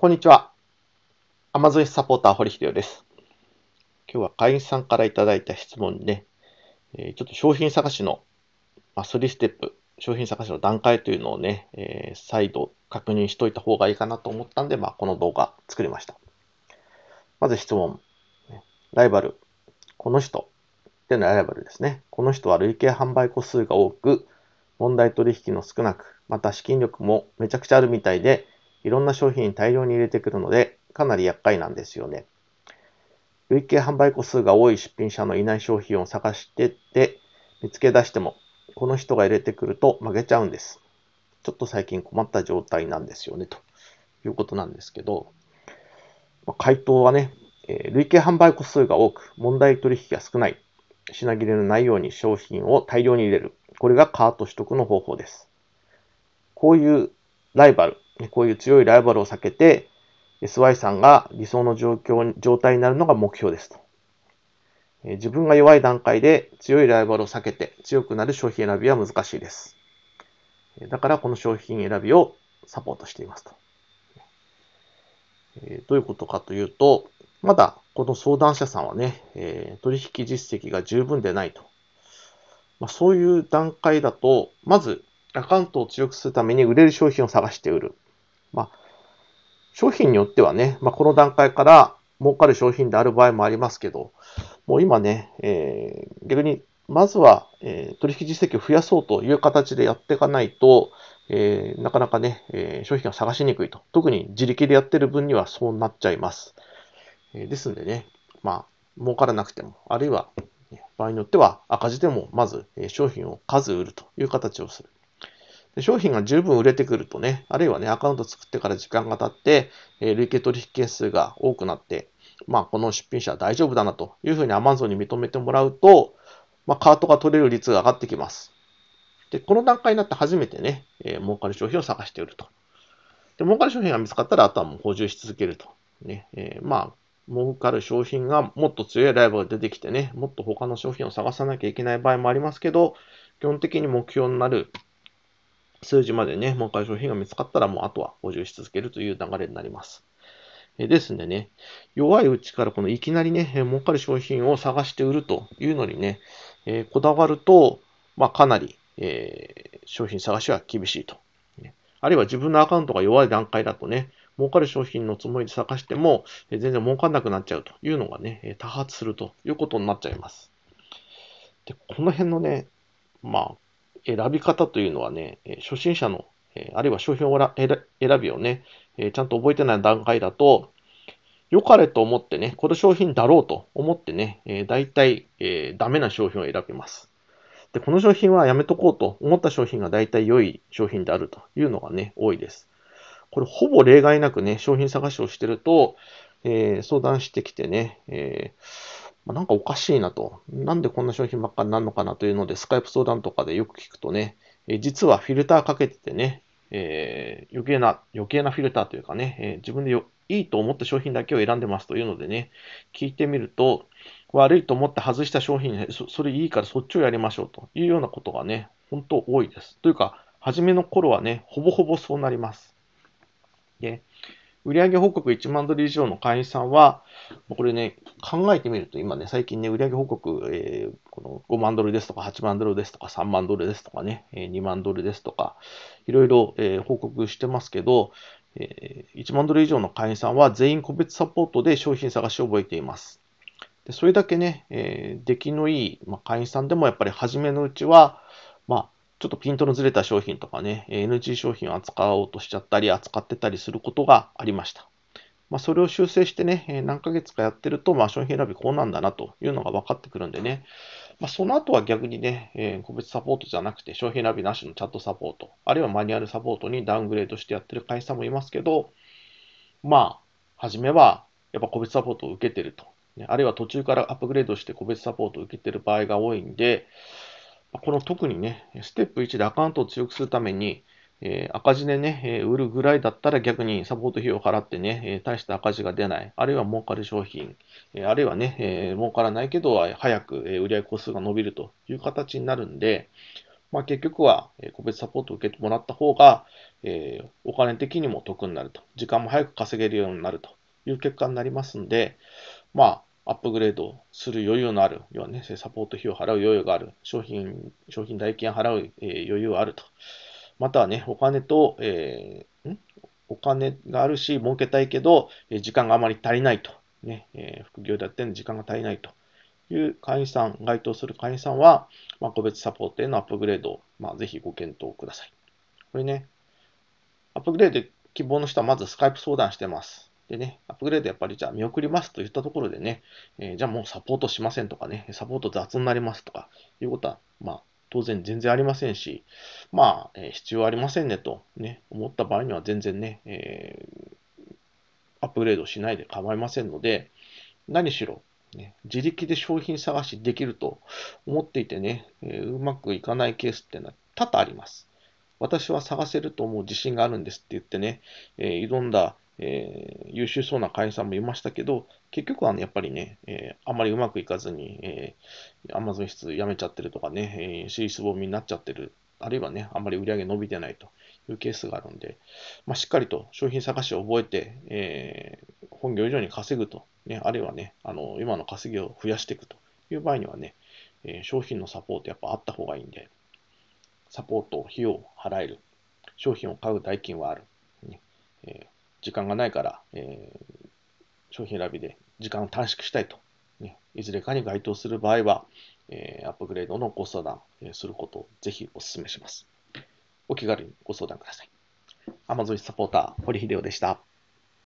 こんにちは。アマゾンサポーター、堀秀夫です。今日は会員さんからいただいた質問にね、えちょっと商品探しの、まあ、3ステップ、商品探しの段階というのをね、え再度確認しといた方がいいかなと思ったんで、まあ、この動画作りました。まず質問。ライバル。この人。ってのはライバルですね。この人は累計販売個数が多く、問題取引の少なく、また資金力もめちゃくちゃあるみたいで、いろんな商品大量に入れてくるので、かなり厄介なんですよね。累計販売個数が多い出品者のいない商品を探してって見つけ出しても、この人が入れてくると負けちゃうんです。ちょっと最近困った状態なんですよね、ということなんですけど、ま回答はね、え累計販売個数が多く、問題取引が少ない、品切れのないように商品を大量に入れる。これがカート取得の方法です。こういうライバル、こういう強いライバルを避けて、SY さんが理想の状況、状態になるのが目標ですと。自分が弱い段階で強いライバルを避けて強くなる商品選びは難しいです。だからこの商品選びをサポートしていますと。どういうことかというと、まだこの相談者さんはね、取引実績が十分でないと。まそういう段階だと、まずアカウントを強くするために売れる商品を探して売る。まあ、商品によってはね、まあ、この段階から儲かる商品である場合もありますけど、もう今ね、えー、逆にまずは、えー、取引実績を増やそうという形でやっていかないと、えー、なかなかね、えー、商品が探しにくいと。特に自力でやってる分にはそうなっちゃいます。えー、ですんでね、まあ、儲からなくても、あるいは、場合によっては赤字でもまず商品を数売るという形をする。で商品が十分売れてくるとね、あるいはね、アカウント作ってから時間が経って、えー、累計取引件数が多くなって、まあ、この出品者は大丈夫だなというふうに Amazon に認めてもらうと、まあ、カートが取れる率が上がってきます。で、この段階になって初めてね、えー、儲かる商品を探しておると。で、儲かる商品が見つかったら、あとはもう補充し続けると。ね、えー、まあ、儲かる商品がもっと強いライバルが出てきてね、もっと他の商品を探さなきゃいけない場合もありますけど、基本的に目標になる数字までね、もう一回商品が見つかったら、もうあとは補充し続けるという流れになります。ですんでね、弱いうちからこのいきなりね、儲かる商品を探して売るというのにね、えー、こだわると、まあ、かなり、えー、商品探しは厳しいと。あるいは自分のアカウントが弱い段階だとね、儲かる商品のつもりで探しても、全然儲かんなくなっちゃうというのがね、多発するということになっちゃいます。で、この辺のね、まあ、選び方というのはね、初心者の、あるいは商品を選びをね、ちゃんと覚えてない段階だと、良かれと思ってね、この商品だろうと思ってね、え大体、えダメな商品を選びます。で、この商品はやめとこうと思った商品が大体良い商品であるというのがね、多いです。これほぼ例外なくね、商品探しをしてると、えー、相談してきてね、えーまあ、なんかおかしいなと。なんでこんな商品ばっかりなのかなというので、スカイプ相談とかでよく聞くとね、え実はフィルターかけててね、えー、余計な、余計なフィルターというかね、えー、自分でよいいと思った商品だけを選んでますというのでね、聞いてみると、悪いと思って外した商品そ、それいいからそっちをやりましょうというようなことがね、本当多いです。というか、初めの頃はね、ほぼほぼそうなります。で、売上報告1万ドル以上の会員さんは、これね、考えてみると、今ね、最近ね、売上報告、えー、この5万ドルですとか、8万ドルですとか、3万ドルですとかね、え2万ドルですとか、いろいろ、えー、報告してますけど、えー、1万ドル以上の会員さんは全員個別サポートで商品探しを覚えています。でそれだけね、えー、出来のいい、まあ、会員さんでもやっぱり初めのうちは、まあ、ちょっとピントのずれた商品とかね、NG 商品を扱おうとしちゃったり、扱ってたりすることがありました。まあ、それを修正してね、何ヶ月かやってると、まあ、商品選びこうなんだなというのが分かってくるんでね、まあ、その後は逆にね、えー、個別サポートじゃなくて、商品選びなしのチャットサポート、あるいはマニュアルサポートにダウングレードしてやってる会社もいますけど、まあ、初めはやっぱ個別サポートを受けてると。あるいは途中からアップグレードして個別サポートを受けてる場合が多いんで、この特にね、ステップ1でアカウントを強くするために、えー、赤字でね、えー、売るぐらいだったら逆にサポート費用を払ってね、えー、大した赤字が出ない、あるいは儲かる商品、えあるいはね、え儲からないけど、早く、え売上個数が伸びるという形になるんで、まあ、結局は個別サポートを受けてもらった方が、えお金的にも得になると、時間も早く稼げるようになるという結果になりますんで、まあ、アップグレードする余裕のある、要はね、サポート費を払う余裕がある、商品、商品代金払う、えー、余裕があると。またはね、お金と、えー、んお金があるし、儲けたいけど、え時間があまり足りないと。ね、えー、副業でやって時間が足りないという会員さん、該当する会員さんは、まあ、個別サポートへのアップグレードを、まあ、ぜひご検討ください。これね、アップグレード希望の人はまずスカイプ相談してます。でね、アップグレードやっぱりじゃあ見送りますと言ったところでね、えー、じゃあもうサポートしませんとかね、サポート雑になりますとかいうことは、まあ当然全然ありませんし、まあ、えー、必要ありませんねとね、思った場合には全然ね、えー、アップグレードしないで構いませんので、何しろ、ね、自力で商品探しできると思っていてね、えうまくいかないケースっていうのは多々あります。私は探せると思う自信があるんですって言ってね、え挑んだえー、優秀そうな会員さんもいましたけど、結局は、ね、やっぱりね、えー、あまりうまくいかずに、えー、Amazon 室辞めちゃってるとかね、えー、シリーズボミになっちゃってる、あるいはね、あんまり売り上げ伸びてないというケースがあるんで、まあ、しっかりと商品探しを覚えて、えー、本業以上に稼ぐと、ね、あるいはね、あの今の稼ぎを増やしていくという場合にはね、えー、商品のサポートやっぱあった方がいいんで、サポート、費用を払える、商品を買う代金はある、ねえー時間がないから、えー、商品選びで時間を短縮したいと、ね、いずれかに該当する場合は、えー、アップグレードのご相談、えすることをぜひお勧めします。お気軽にご相談ください。Amazon サポーター、堀秀夫でした。